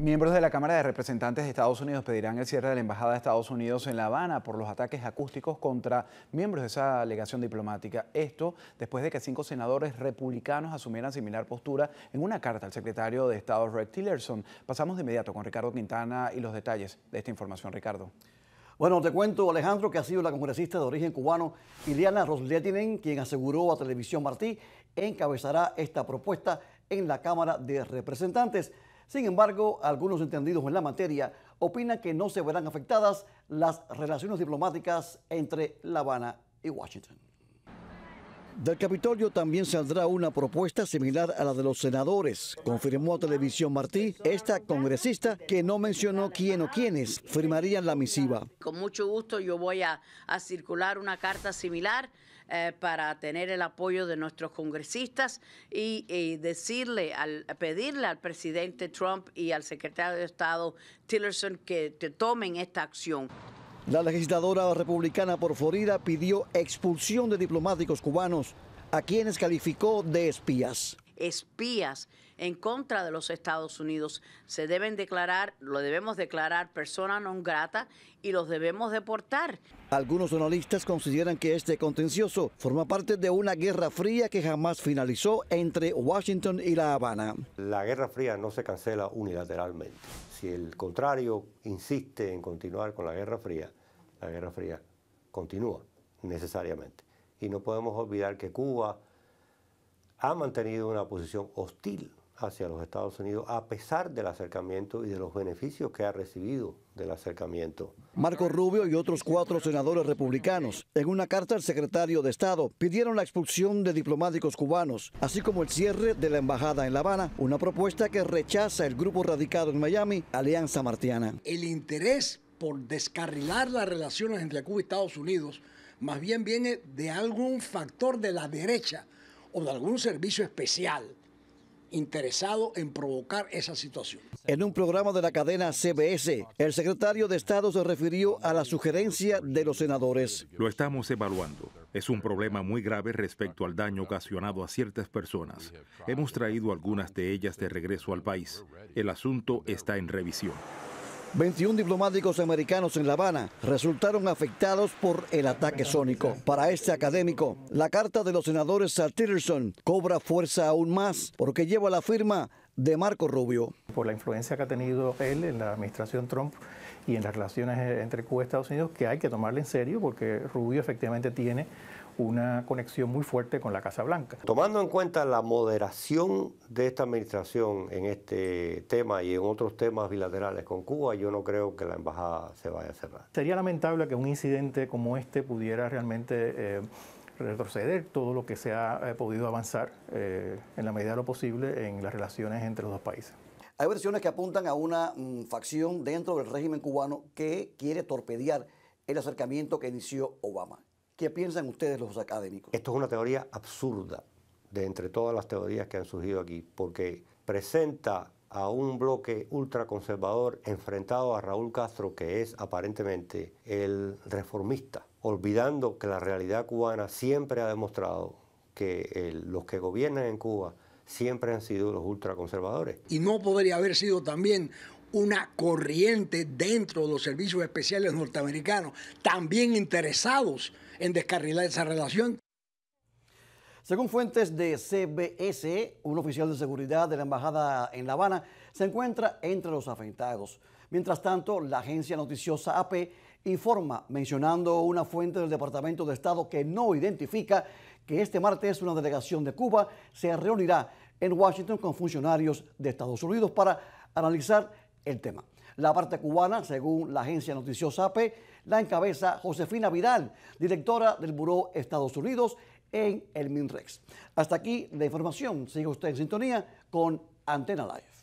Miembros de la Cámara de Representantes de Estados Unidos pedirán el cierre de la Embajada de Estados Unidos en La Habana por los ataques acústicos contra miembros de esa delegación diplomática. Esto después de que cinco senadores republicanos asumieran similar postura en una carta al secretario de Estado Rex Tillerson. Pasamos de inmediato con Ricardo Quintana y los detalles de esta información, Ricardo. Bueno, te cuento, Alejandro, que ha sido la congresista de origen cubano Ileana Rosletinen quien aseguró a Televisión Martí encabezará esta propuesta en la Cámara de Representantes. Sin embargo, algunos entendidos en la materia opinan que no se verán afectadas las relaciones diplomáticas entre La Habana y Washington. Del Capitolio también saldrá una propuesta similar a la de los senadores, confirmó Televisión Martí, esta congresista que no mencionó quién o quiénes firmarían la misiva. Con mucho gusto yo voy a, circular una carta similar eh, para tener el apoyo de nuestros congresistas y, decirle, al, pedirle al presidente Trump y al secretario de Estado Tillerson que, que tomen esta acción. La legisladora republicana por Florida pidió expulsión de diplomáticos cubanos a quienes calificó de espías espías en contra de los Estados Unidos. Se deben declarar, lo debemos declarar persona non grata y los debemos deportar. Algunos analistas consideran que este contencioso forma parte de una guerra fría que jamás finalizó entre Washington y La Habana. La guerra fría no se cancela unilateralmente. Si el contrario insiste en continuar con la guerra fría, la guerra fría continúa necesariamente. Y no podemos olvidar que Cuba ha mantenido una posición hostil hacia los Estados Unidos a pesar del acercamiento y de los beneficios que ha recibido del acercamiento. Marco Rubio y otros cuatro senadores republicanos, en una carta al secretario de Estado, pidieron la expulsión de diplomáticos cubanos, así como el cierre de la embajada en La Habana, una propuesta que rechaza el grupo radicado en Miami, Alianza Martiana. El interés por descarrilar las relaciones entre Cuba y Estados Unidos más bien viene de algún factor de la derecha o de algún servicio especial interesado en provocar esa situación. En un programa de la cadena CBS, el secretario de Estado se refirió a la sugerencia de los senadores. Lo estamos evaluando. Es un problema muy grave respecto al daño ocasionado a ciertas personas. Hemos traído algunas de ellas de regreso al país. El asunto está en revisión. 21 diplomáticos americanos en La Habana resultaron afectados por el ataque sónico. Para este académico, la carta de los senadores a Tillerson cobra fuerza aún más porque lleva la firma de Marco Rubio. Por la influencia que ha tenido él en la administración Trump y en las relaciones entre Cuba y Estados Unidos, que hay que tomarle en serio porque Rubio efectivamente tiene una conexión muy fuerte con la Casa Blanca. Tomando en cuenta la moderación de esta administración en este tema y en otros temas bilaterales con Cuba, yo no creo que la embajada se vaya a cerrar. Sería lamentable que un incidente como este pudiera realmente... Eh, retroceder todo lo que se ha eh, podido avanzar eh, en la medida de lo posible en las relaciones entre los dos países. Hay versiones que apuntan a una mm, facción dentro del régimen cubano que quiere torpedear el acercamiento que inició Obama. ¿Qué piensan ustedes los académicos? Esto es una teoría absurda de entre todas las teorías que han surgido aquí, porque presenta a un bloque ultraconservador enfrentado a Raúl Castro, que es aparentemente el reformista, olvidando que la realidad cubana siempre ha demostrado que los que gobiernan en Cuba siempre han sido los ultraconservadores. Y no podría haber sido también una corriente dentro de los servicios especiales norteamericanos, también interesados en descarrilar esa relación. Según fuentes de CBS, un oficial de seguridad de la Embajada en La Habana se encuentra entre los afectados. Mientras tanto, la agencia noticiosa AP informa, mencionando una fuente del Departamento de Estado que no identifica, que este martes una delegación de Cuba se reunirá en Washington con funcionarios de Estados Unidos para analizar el tema. La parte cubana, según la agencia noticiosa AP, la encabeza Josefina Vidal, directora del Buró Estados Unidos en el MINREX. Hasta aquí la información. Sigue usted en sintonía con Antena Live.